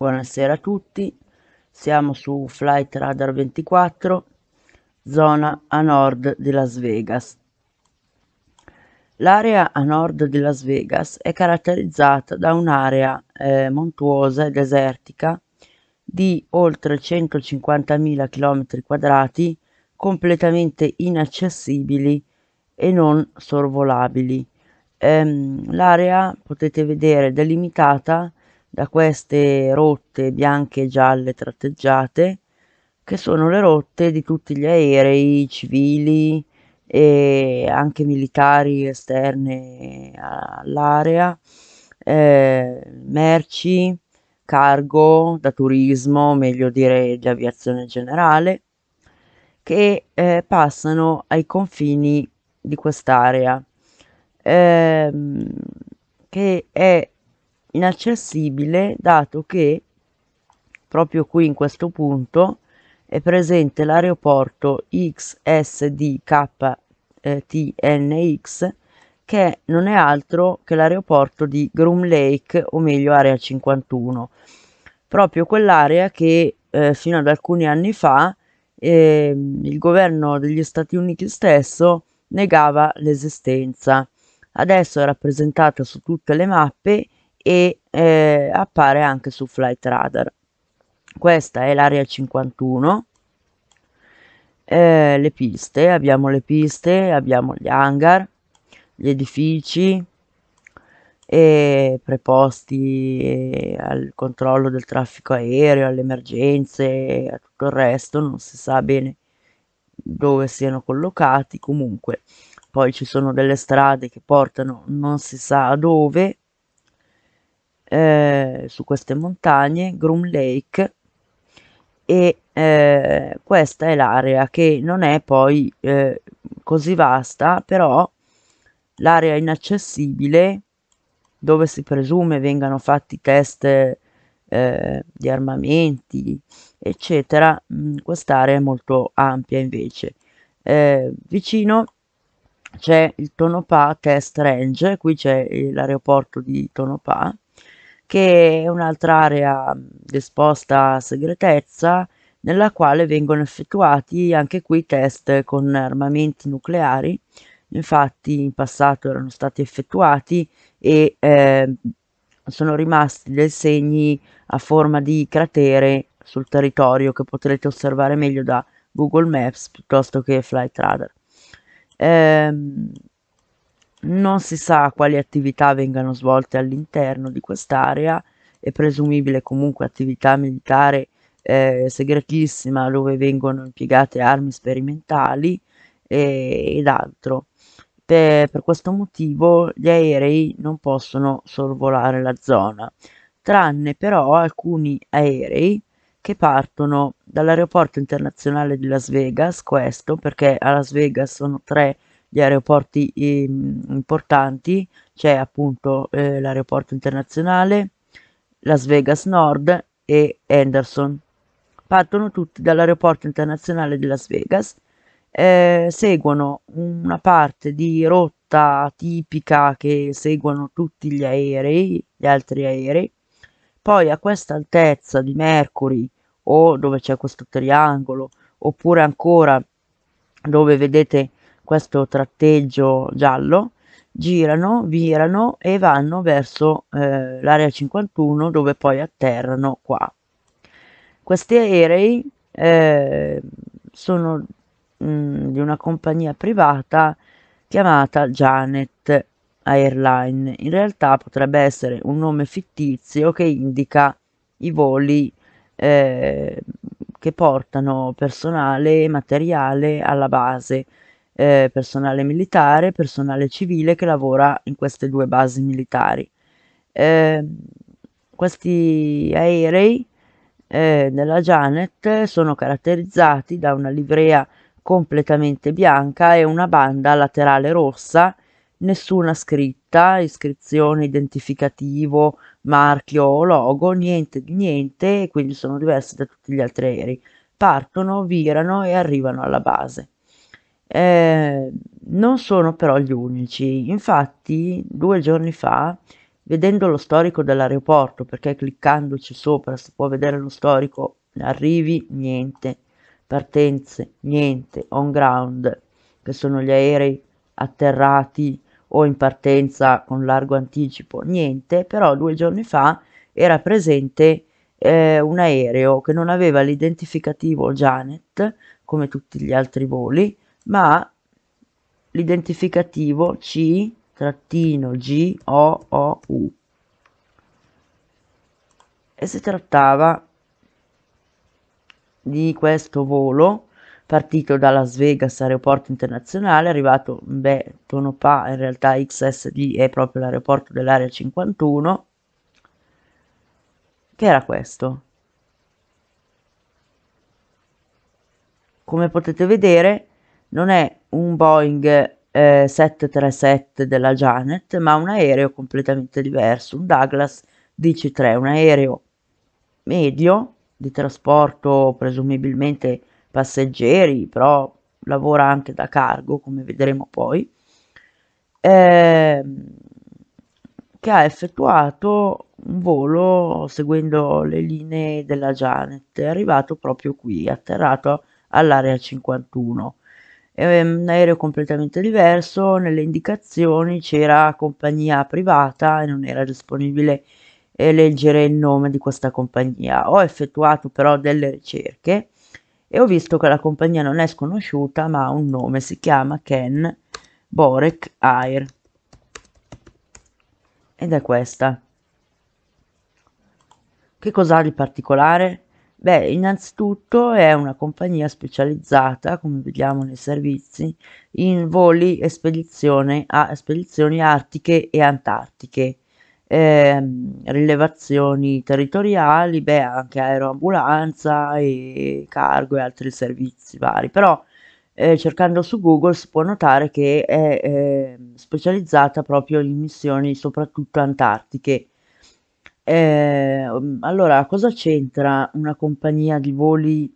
Buonasera a tutti, siamo su Flight Radar 24, zona a nord di Las Vegas. L'area a nord di Las Vegas è caratterizzata da un'area eh, montuosa e desertica di oltre 150.000 km quadrati completamente inaccessibili e non sorvolabili. Ehm, l'area potete vedere delimitata da queste rotte bianche e gialle tratteggiate che sono le rotte di tutti gli aerei civili e anche militari esterne all'area, eh, merci, cargo, da turismo, meglio dire di aviazione generale, che eh, passano ai confini di quest'area, ehm, che è inaccessibile dato che proprio qui in questo punto è presente l'aeroporto XSDKTNX che non è altro che l'aeroporto di Groom Lake o meglio area 51 proprio quell'area che eh, fino ad alcuni anni fa eh, il governo degli Stati Uniti stesso negava l'esistenza adesso è rappresentata su tutte le mappe e eh, appare anche su Flight Radar. Questa è l'area 51, eh, le piste, abbiamo le piste, abbiamo gli hangar, gli edifici eh, preposti al controllo del traffico aereo, alle emergenze, a tutto il resto, non si sa bene dove siano collocati, comunque poi ci sono delle strade che portano non si sa dove eh, su queste montagne, Groom Lake, e eh, questa è l'area che non è poi eh, così vasta, però l'area inaccessibile dove si presume vengano fatti test eh, di armamenti, eccetera, mm, quest'area è molto ampia invece. Eh, vicino c'è il Tonopah Test Range, qui c'è eh, l'aeroporto di Tonopah, che è un'altra area esposta a segretezza nella quale vengono effettuati anche qui test con armamenti nucleari, infatti in passato erano stati effettuati e eh, sono rimasti dei segni a forma di cratere sul territorio che potrete osservare meglio da Google Maps piuttosto che Flight Radar. Ehm, non si sa quali attività vengano svolte all'interno di quest'area, è presumibile comunque attività militare eh, segretissima dove vengono impiegate armi sperimentali e, ed altro. Per, per questo motivo gli aerei non possono sorvolare la zona, tranne però alcuni aerei che partono dall'aeroporto internazionale di Las Vegas, questo perché a Las Vegas sono tre aerei gli aeroporti ehm, importanti, c'è appunto eh, l'aeroporto internazionale, Las Vegas Nord e Henderson. Partono tutti dall'aeroporto internazionale di Las Vegas, eh, seguono una parte di rotta tipica che seguono tutti gli aerei, gli altri aerei, poi a questa altezza di Mercury o dove c'è questo triangolo oppure ancora dove vedete questo tratteggio giallo, girano, virano e vanno verso eh, l'area 51 dove poi atterrano qua. Questi aerei eh, sono mh, mm, di una compagnia privata chiamata Janet Airline. In realtà potrebbe essere un nome fittizio che indica i voli eh, che portano personale e materiale alla base eh, personale militare, e personale civile che lavora in queste due basi militari. Eh, questi aerei eh, della Janet sono caratterizzati da una livrea completamente bianca e una banda laterale rossa, nessuna scritta, iscrizione, identificativo, marchio o logo, niente di niente, quindi sono diversi da tutti gli altri aerei. Partono, virano e arrivano alla base. Eh, non sono però gli unici, infatti due giorni fa, vedendo lo storico dell'aeroporto, perché cliccandoci sopra si può vedere lo storico, arrivi niente, partenze niente, on ground, che sono gli aerei atterrati o in partenza con largo anticipo, niente, però due giorni fa era presente eh, un aereo che non aveva l'identificativo Janet, come tutti gli altri voli, ma l'identificativo C-G-O-O-U. E si trattava di questo volo partito da Las Vegas aeroporto internazionale, arrivato beh, Tonopah, in realtà XSD è proprio l'aeroporto dell'area 51, che era questo. Come potete vedere, non è un Boeing eh, 737 della Janet, ma un aereo completamente diverso, un Douglas DC-3, un aereo medio di trasporto presumibilmente passeggeri, però lavora anche da cargo, come vedremo poi, eh, che ha effettuato un volo seguendo le linee della Janet, è arrivato proprio qui, atterrato all'area 51 un ehm, aereo completamente diverso, nelle indicazioni c'era compagnia privata e non era disponibile eh, leggere il nome di questa compagnia. Ho effettuato però delle ricerche e ho visto che la compagnia non è sconosciuta ma ha un nome, si chiama Ken Borek Air ed è questa. Che cos'ha di particolare? Beh, innanzitutto è una compagnia specializzata, come vediamo nei servizi, in voli e spedizione a spedizioni artiche e antartiche, ehm, rilevazioni territoriali, beh, anche aeroambulanza e cargo e altri servizi vari. Però eh, cercando su Google si può notare che è eh, specializzata proprio in missioni soprattutto antartiche Ehm, allora cosa c'entra una compagnia di voli,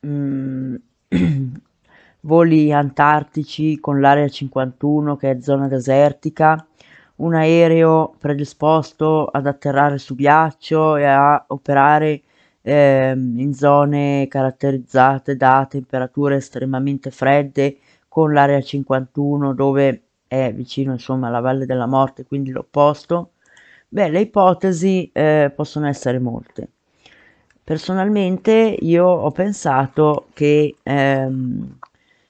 mhmm, voli antartici con l'area 51 che è zona desertica, un aereo predisposto ad atterrare su ghiaccio e a operare, ehm, in zone caratterizzate da temperature estremamente fredde con l'area 51 dove è vicino insomma la Valle della Morte, quindi l'opposto? Beh, le ipotesi eh, possono essere molte. Personalmente io ho pensato che ehm,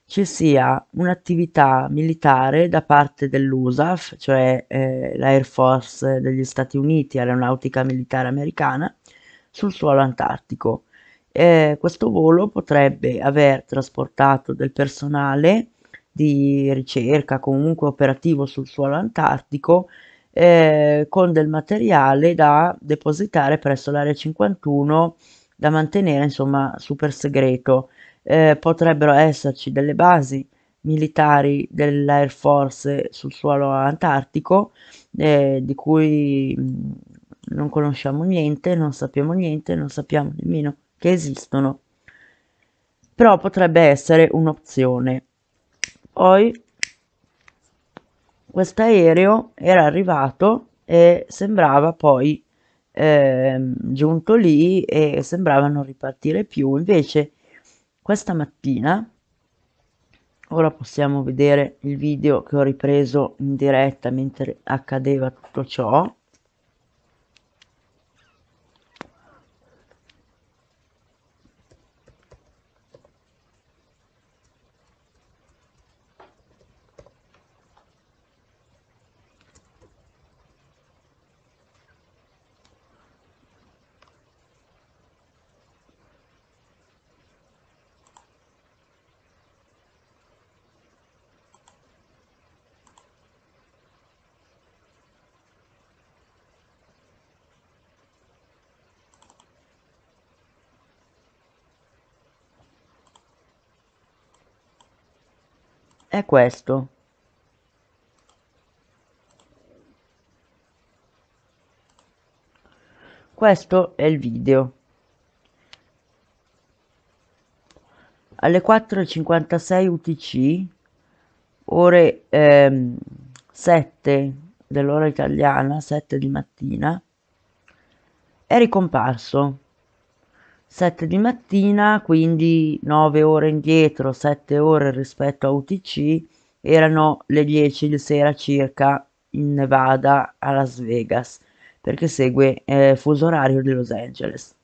ci sia un'attività militare da parte dell'USAF, cioè eh, l'Air Force degli Stati Uniti, aeronautica militare americana, sul suolo antartico. Eh, questo volo potrebbe aver trasportato del personale di ricerca comunque operativo sul suolo antartico eh, con del materiale da depositare presso l'area 51 da mantenere insomma super segreto eh, potrebbero esserci delle basi militari dell'Air Force sul suolo antartico eh, di cui mm, non conosciamo niente, non sappiamo niente, non sappiamo nemmeno che esistono però potrebbe essere un'opzione poi quest'aereo era arrivato e sembrava poi eh, giunto lì e sembrava non ripartire più. Invece questa mattina, ora possiamo vedere il video che ho ripreso in diretta mentre accadeva tutto ciò, è questo. Questo è il video. Alle 4.56 UTC, ore ehm, 7 dell'ora italiana, 7 di mattina, è ricomparso 7 di mattina, quindi 9 ore indietro, 7 ore rispetto a UTC, erano le 10 di sera circa in Nevada a Las Vegas, perché segue eh, fuso orario di Los Angeles.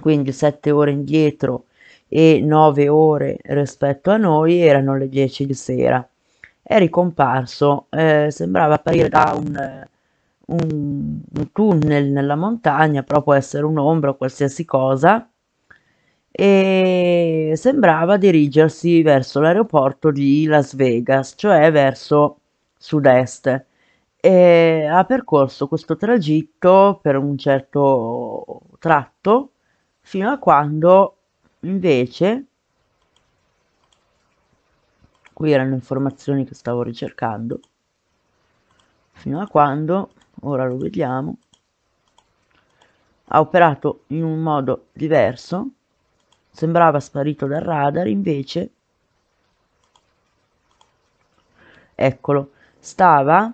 Quindi 7 ore indietro e 9 ore rispetto a noi erano le 10 di sera. È ricomparso, eh, sembrava apparire da un eh, un, un tunnel nella montagna, però può essere un'ombra o qualsiasi cosa, e sembrava dirigersi verso l'aeroporto di Las Vegas, cioè verso sud-est. E ha percorso questo tragitto per un certo tratto fino a quando invece qui erano informazioni che stavo ricercando fino a quando ora lo vediamo, ha operato in un modo diverso, sembrava sparito dal radar, invece, eccolo, stava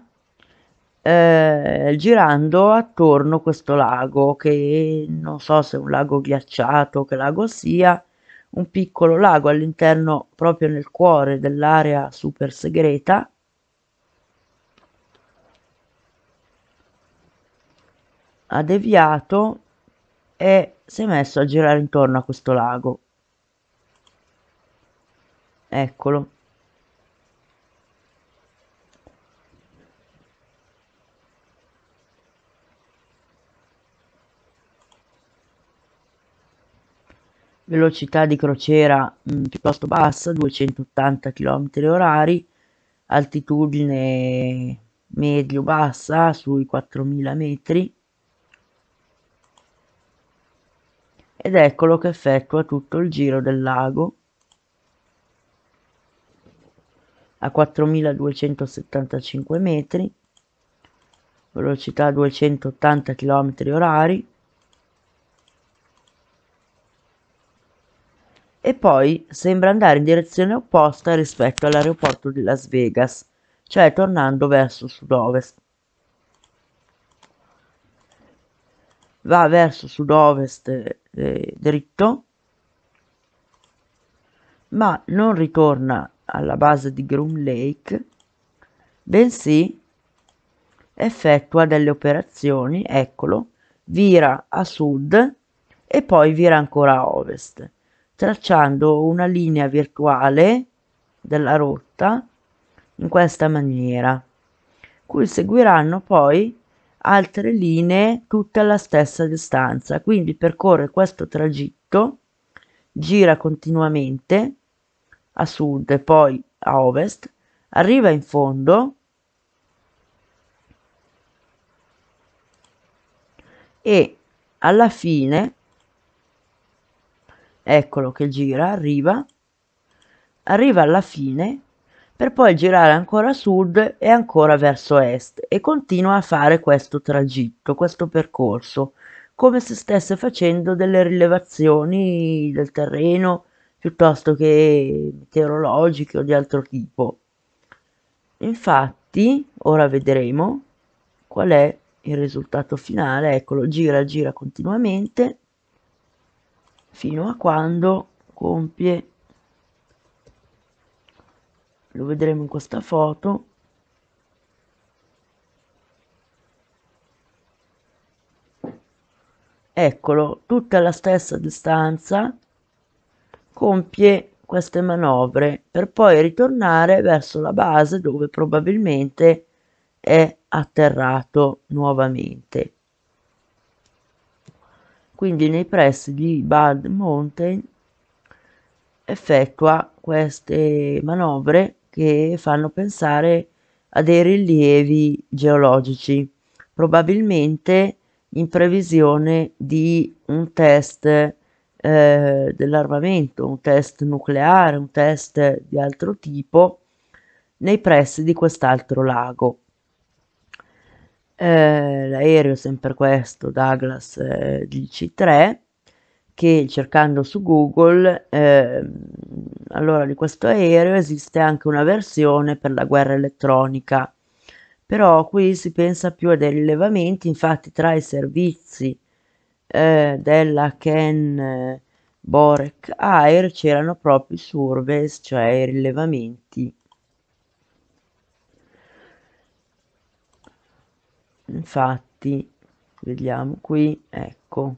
eh, girando attorno a questo lago, che non so se è un lago ghiacciato, che lago sia, un piccolo lago all'interno, proprio nel cuore dell'area super segreta, ha deviato e si è messo a girare intorno a questo lago. Eccolo. velocità di crociera mh, mm, piuttosto bassa, 280 km orari, altitudine medio-bassa sui 4000 metri, ed eccolo che effettua tutto il giro del lago a 4275 metri, velocità 280 km orari, e poi sembra andare in direzione opposta rispetto all'aeroporto di Las Vegas, cioè tornando verso sud-ovest. Va verso sud-ovest eh, dritto ma non ritorna alla base di Groom Lake bensì effettua delle operazioni eccolo vira a sud e poi vira ancora a ovest tracciando una linea virtuale della rotta in questa maniera cui seguiranno poi altre linee tutte alla stessa distanza, quindi percorre questo tragitto, gira continuamente a sud e poi a ovest, arriva in fondo e alla fine eccolo che gira, arriva, arriva alla fine per poi girare ancora a sud e ancora verso est e continua a fare questo tragitto, questo percorso, come se stesse facendo delle rilevazioni del terreno piuttosto che meteorologiche o di altro tipo. Infatti, ora vedremo qual è il risultato finale, eccolo, gira, gira continuamente fino a quando compie lo vedremo in questa foto eccolo tutta alla stessa distanza compie queste manovre per poi ritornare verso la base dove probabilmente è atterrato nuovamente quindi nei pressi di Bald Mountain effettua queste manovre che fanno pensare a dei rilievi geologici, probabilmente in previsione di un test eh, dell'armamento, un test nucleare, un test di altro tipo nei pressi di quest'altro lago. Eh, l'aereo sempre questo, Douglas eh, DC-3, che cercando su Google, eh, allora di questo aereo esiste anche una versione per la guerra elettronica, però qui si pensa più a dei rilevamenti, infatti tra i servizi eh, della Ken eh, Borek Air c'erano proprio i surveys, cioè i rilevamenti. Infatti, vediamo qui, ecco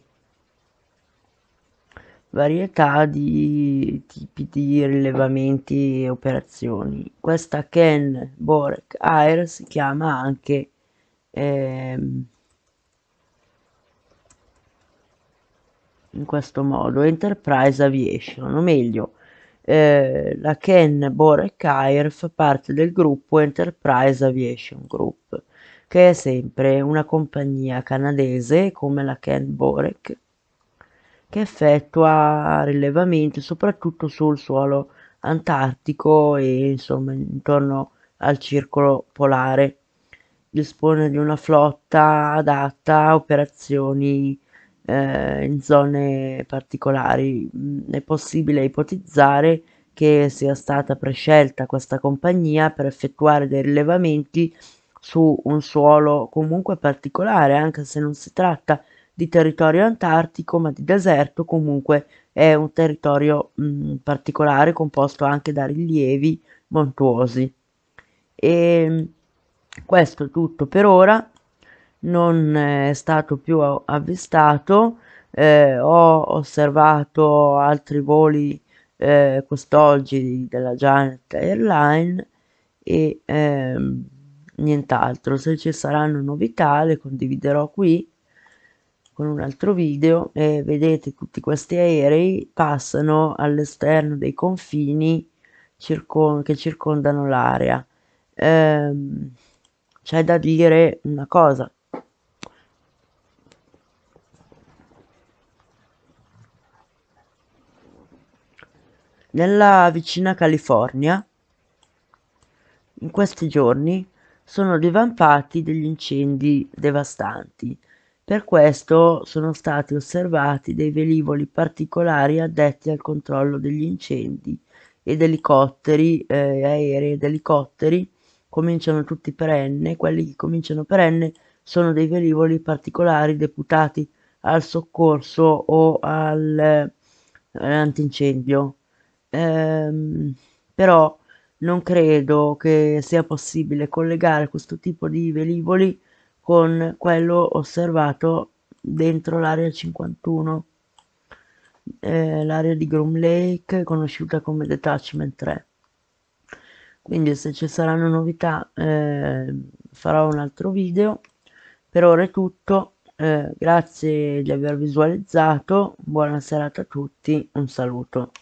varietà di tipi di rilevamenti e operazioni. Questa Ken Borek Air si chiama anche ehm, in questo modo Enterprise Aviation, o meglio, eh, la Ken Borek Air fa parte del gruppo Enterprise Aviation Group, che è sempre una compagnia canadese come la Ken Borek che effettua rilevamenti soprattutto sul suolo antartico e insomma intorno al circolo polare. Dispone di una flotta adatta a operazioni eh, in zone particolari. Mm, è possibile ipotizzare che sia stata prescelta questa compagnia per effettuare dei rilevamenti su un suolo comunque particolare, anche se non si tratta di territorio antartico, ma di deserto comunque è un territorio mh, mm, particolare composto anche da rilievi montuosi. E ehm, questo tutto per ora, non è stato più avvistato, eh, ho osservato altri voli eh, quest'oggi della Giant Airline e ehm, nient'altro. Se ci saranno novità le condividerò qui con un altro video e vedete tutti questi aerei passano all'esterno dei confini circon che circondano l'area. Ehm, c'è da dire una cosa. Nella vicina California, in questi giorni, sono divampati degli incendi devastanti per questo sono stati osservati dei velivoli particolari addetti al controllo degli incendi ed elicotteri, eh, aerei ed elicotteri, cominciano tutti perenne, quelli che cominciano perenne sono dei velivoli particolari deputati al soccorso o all'antincendio. Eh, ehm, però non credo che sia possibile collegare questo tipo di velivoli con quello osservato dentro l'area 51, eh, l'area di Groom Lake conosciuta come Detachment 3. Quindi se ci saranno novità eh, farò un altro video. Per ora è tutto, eh, grazie di aver visualizzato, buona serata a tutti, un saluto.